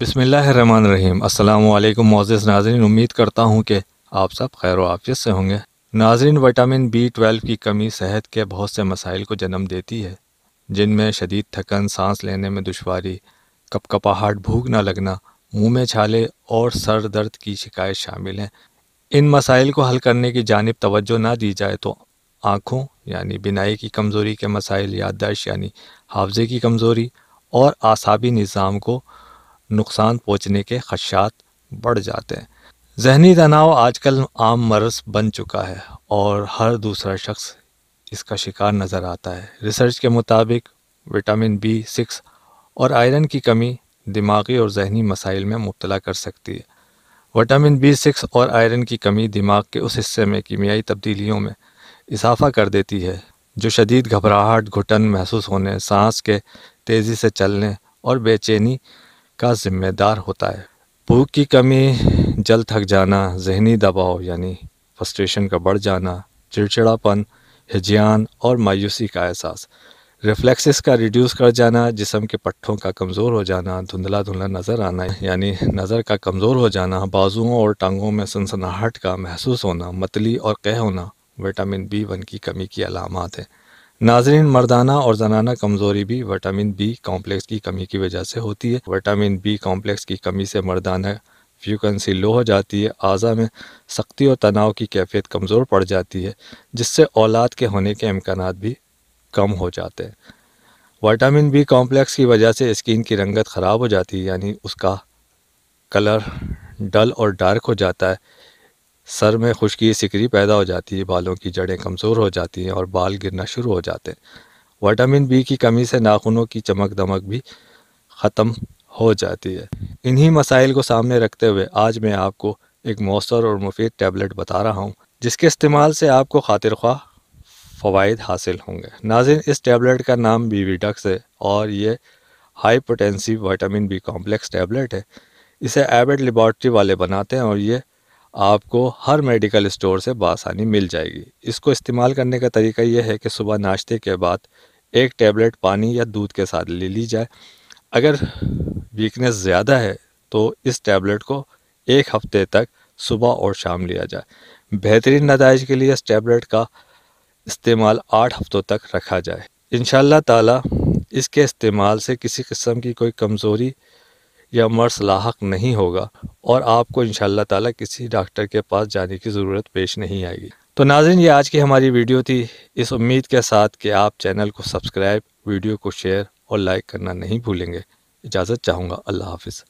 بسم اللہ الرحمن الرحیم السلام علیکم معزز ناظرین امید کرتا ہوں کہ آپ سب خیر و عافیت سے ہوں گے ناظرین وٹامن بی ٹویلو کی کمی صحت کے بہت سے مسائل کو جنم دیتی ہے جن میں شدید تھکن سانس لینے میں دشواری کپ کپاہٹ بھوک نہ لگنا منہ میں چھالے اور سر درد کی شکایت شامل ہیں ان مسائل کو حل کرنے کی جانب توجہ نہ دی جائے تو آنکھوں یعنی بینائی کی کمزوری کے مسائل یادداشت یعنی حافظے کی کمزوری اور اعصابی نظام کو نقصان پہنچنے کے خدشات بڑھ جاتے ہیں ذہنی تناؤ آج کل عام مرض بن چکا ہے اور ہر دوسرا شخص اس کا شکار نظر آتا ہے ریسرچ کے مطابق وٹامن بی سکس اور آئرن کی کمی دماغی اور ذہنی مسائل میں مبتلا کر سکتی ہے وٹامن بی سکس اور آئرن کی کمی دماغ کے اس حصے میں کیمیائی تبدیلیوں میں اضافہ کر دیتی ہے جو شدید گھبراہٹ گھٹن محسوس ہونے سانس کے تیزی سے چلنے اور بے چینی کا ذمہ دار ہوتا ہے بھوک کی کمی جل تھک جانا ذہنی دباؤ یعنی فسٹریشن کا بڑھ جانا چڑچڑا پن ہجیان اور مایوسی کا احساس ریفلیکسس کا ریڈیوس کر جانا جسم کے پٹھوں کا کمزور ہو جانا دھندلا دھندلا نظر آنا یعنی نظر کا کمزور ہو جانا بازوؤں اور ٹانگوں میں سنسناہٹ کا محسوس ہونا متلی اور کہہ ہونا وٹامن بی ون کی کمی کی علامات ہیں ناظرین مردانہ اور زنانہ کمزوری بھی وٹامن بی کامپلیکس کی کمی کی وجہ سے ہوتی ہے وٹامن بی کامپلیکس کی کمی سے مردانہ فیوکنسی لو ہو جاتی ہے اعضاء میں سختی اور تناؤ کی کیفیت کمزور پڑ جاتی ہے جس سے اولاد کے ہونے کے امکانات بھی کم ہو جاتے ہیں وٹامن بی کامپلیکس کی وجہ سے اسکین کی رنگت خراب ہو جاتی ہے یعنی اس کا کلر ڈل اور ڈارک ہو جاتا ہے سر میں خشکی سکری پیدا ہو جاتی ہے بالوں کی جڑیں کمزور ہو جاتی ہیں اور بال گرنا شروع ہو جاتے ہیں وٹامن بی کی کمی سے ناخنوں کی چمک دمک بھی ختم ہو جاتی ہے انہی مسائل کو سامنے رکھتے ہوئے آج میں آپ کو ایک مؤثر اور مفید ٹیبلٹ بتا رہا ہوں جس کے استعمال سے آپ کو خاطر خواہ فوائد حاصل ہوں گے ناظرین اس ٹیبلٹ کا نام بی وی ڈکس ہے اور یہ high potency vitamin B complex tablet ہے اسے ایبٹ لیبارٹری والے بناتے ہیں اور یہ آپ کو ہر میڈیکل اسٹور سے بآسانی مل جائے گی اس کو استعمال کرنے کا طریقہ یہ ہے کہ صبح ناشتے کے بعد ایک ٹیبلٹ پانی یا دودھ کے ساتھ لے لی جائے اگر ویکنیس زیادہ ہے تو اس ٹیبلٹ کو ایک ہفتے تک صبح اور شام لیا جائے بہترین نتائج کے لیے اس ٹیبلٹ کا استعمال آٹھ ہفتوں تک رکھا جائے انشاءاللہ تعالی اس کے استعمال سے کسی قسم کی کوئی کمزوری یا مرض لاحق نہیں ہوگا اور آپ کو انشاءاللہ تعالی اللہ تعالیٰ کسی ڈاکٹر کے پاس جانے کی ضرورت پیش نہیں آئے گی تو ناظرین یہ آج کی ہماری ویڈیو تھی اس امید کے ساتھ کہ آپ چینل کو سبسکرائب ویڈیو کو شیئر اور لائک کرنا نہیں بھولیں گے اجازت چاہوں گا اللہ حافظ